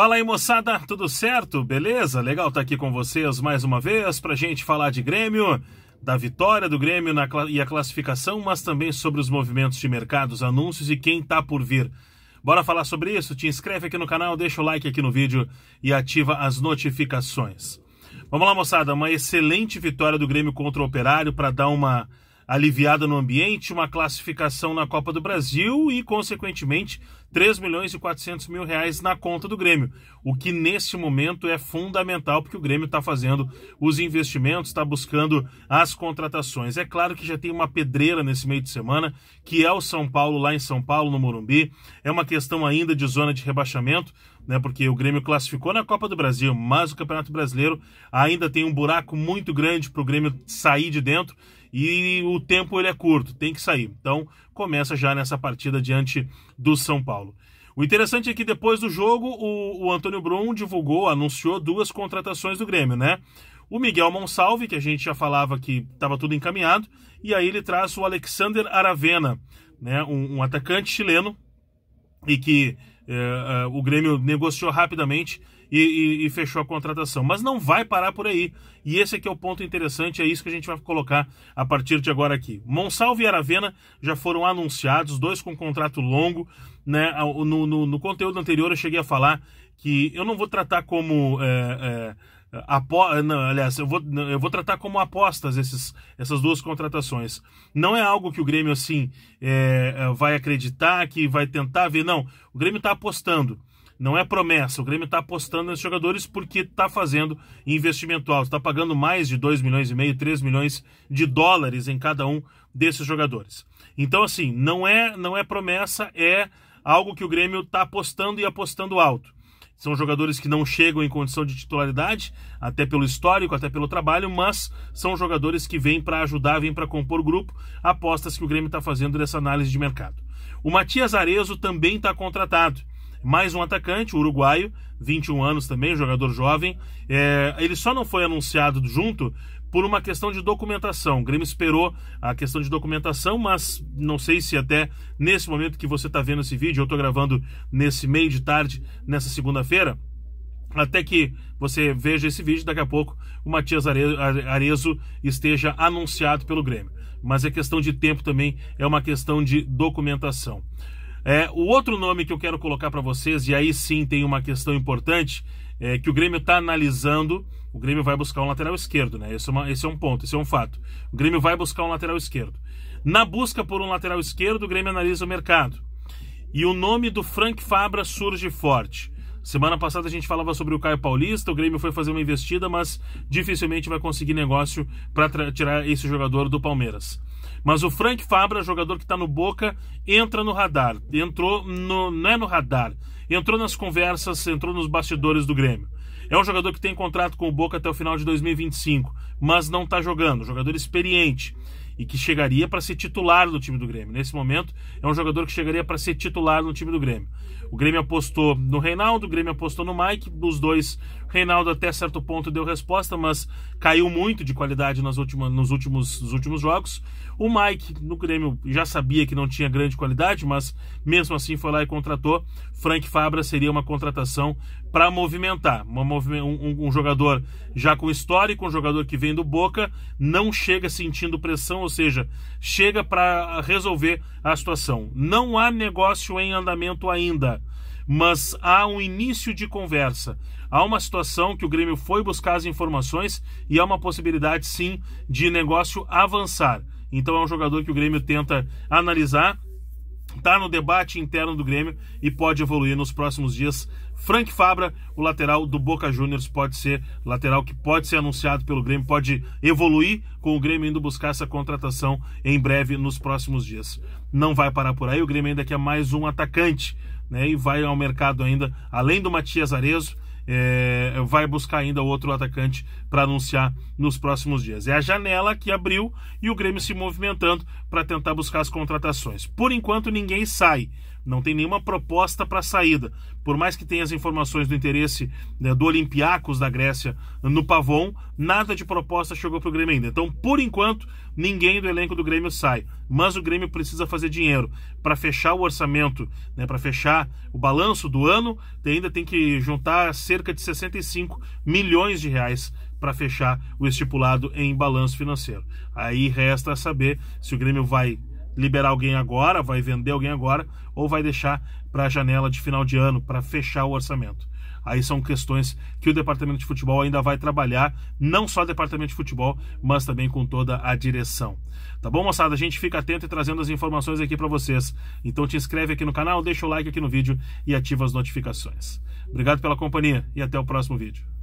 Fala aí moçada, tudo certo? Beleza? Legal estar tá aqui com vocês mais uma vez para a gente falar de Grêmio, da vitória do Grêmio na, e a classificação, mas também sobre os movimentos de mercados, anúncios e quem tá por vir. Bora falar sobre isso? Te inscreve aqui no canal, deixa o like aqui no vídeo e ativa as notificações. Vamos lá moçada, uma excelente vitória do Grêmio contra o Operário para dar uma aliviada no ambiente, uma classificação na Copa do Brasil e, consequentemente, 3 milhões e 400 mil reais na conta do Grêmio, o que nesse momento é fundamental porque o Grêmio está fazendo os investimentos, está buscando as contratações. É claro que já tem uma pedreira nesse meio de semana, que é o São Paulo lá em São Paulo, no Morumbi, é uma questão ainda de zona de rebaixamento, né? Porque o Grêmio classificou na Copa do Brasil, mas o Campeonato Brasileiro ainda tem um buraco muito grande para o Grêmio sair de dentro e o tempo ele é curto, tem que sair. Então começa já nessa partida diante do São Paulo. O interessante é que depois do jogo o, o Antônio Brum divulgou, anunciou duas contratações do Grêmio, né? O Miguel Monsalve, que a gente já falava que estava tudo encaminhado, e aí ele traz o Alexander Aravena, né? um, um atacante chileno e que é, é, o Grêmio negociou rapidamente e, e, e, fechou a contratação. Mas não vai parar por aí. E esse aqui é o ponto interessante, é isso que a gente vai colocar a partir de agora aqui. Monsalve e Aravena já foram anunciados, dois com contrato longo. Né? No, no, no conteúdo anterior eu cheguei a falar que eu não vou tratar como é, é, eh, apo... Eh, não, aliás, eu vou, eu vou tratar como apostas esses, essas duas contratações. Não é algo que o Grêmio assim é, vai acreditar, que vai tentar ver. Não, o Grêmio está apostando. Não é promessa, o Grêmio está apostando nesses jogadores porque está fazendo investimento alto, está pagando mais de 2 milhões e meio, 3 milhões de dólares em cada um desses jogadores. Então, assim, não é, não é promessa, é algo que o Grêmio está apostando e apostando alto. São jogadores que não chegam em condição de titularidade, até pelo histórico, até pelo trabalho, mas são jogadores que vêm para ajudar, vêm para compor grupo, apostas que o Grêmio está fazendo nessa análise de mercado. O Matias Arezo também está contratado. Mais um atacante, uruguaio, 21 anos também, jogador jovem. É, ele só não foi anunciado junto por uma questão de documentação. O Grêmio esperou a questão de documentação, mas não sei se até nesse momento que você está vendo esse vídeo, eu estou gravando nesse meio de tarde, nessa segunda-feira, até que você veja esse vídeo, daqui a pouco o Matias Arezo esteja anunciado pelo Grêmio. Mas é questão de tempo também, é uma questão de documentação. É, o outro nome que eu quero colocar para vocês, e aí sim tem uma questão importante, é, que o Grêmio está analisando o Grêmio vai buscar um lateral esquerdo, né? Esse é, uma, esse é um ponto, esse é um fato. O Grêmio vai buscar um lateral esquerdo. Na busca por um lateral esquerdo, o Grêmio analisa o mercado. E o nome do Frank Fabra surge forte. Semana passada a gente falava sobre o Caio Paulista, o Grêmio foi fazer uma investida, mas dificilmente vai conseguir negócio para tirar esse jogador do Palmeiras. Mas o Frank Fabra, jogador que está no Boca, entra no radar. Entrou no, não é no radar, entrou nas conversas, entrou nos bastidores do Grêmio. É um jogador que tem contrato com o Boca até o final de 2025, mas não está jogando. Jogador experiente e que chegaria para ser titular do time do Grêmio. Nesse momento, é um jogador que chegaria para ser titular no time do Grêmio. O Grêmio apostou no Reinaldo, o Grêmio apostou no Mike, os dois Reinaldo até certo ponto deu resposta, mas caiu muito de qualidade nas última, nos, últimos, nos últimos jogos. O Mike, no Grêmio, já sabia que não tinha grande qualidade, mas mesmo assim foi lá e contratou. Frank Fabra seria uma contratação para movimentar. Uma, um, um, jogador já com histórico, um jogador que vem do Boca, não chega sentindo pressão, ou seja, chega para resolver a situação. Não há negócio em andamento ainda mas há um início de conversa. Há uma situação que o Grêmio foi buscar as informações e há uma possibilidade, sim, de negócio avançar. Então é um jogador que o Grêmio tenta analisar, está no debate interno do Grêmio e pode evoluir nos próximos dias. Frank Fabra, o lateral do Boca Juniors, pode ser lateral que pode ser anunciado pelo Grêmio, pode evoluir com o Grêmio indo buscar essa contratação em breve nos próximos dias. Não vai parar por aí, o Grêmio ainda quer mais um atacante né? E vai ao mercado ainda, além do Matias Arezo, é, vai buscar ainda outro atacante para anunciar nos próximos dias. É a janela que abriu e o Grêmio se movimentando para tentar buscar as contratações. Por enquanto, ninguém sai, não tem nenhuma proposta para saída. Por mais que tenha as informações do interesse né, do Olympiacos da Grécia no Pavon, nada de proposta chegou para o Grêmio ainda. Então, por enquanto, ninguém do elenco do Grêmio sai. Mas o Grêmio precisa fazer dinheiro para fechar o orçamento, né, para fechar o balanço do ano. Ainda tem que juntar cerca de 65 milhões de reais para fechar o estipulado em balanço financeiro. Aí resta saber se o Grêmio vai liberar alguém agora, vai vender alguém agora, ou vai deixar para a janela de final de ano, para fechar o orçamento. Aí são questões que o departamento de futebol ainda vai trabalhar, não só o departamento de futebol, mas também com toda a direção. Tá bom, moçada? A gente fica atento e trazendo as informações aqui para vocês. Então te inscreve aqui no canal, deixa o like aqui no vídeo e ativa as notificações. Obrigado pela companhia e até o próximo vídeo.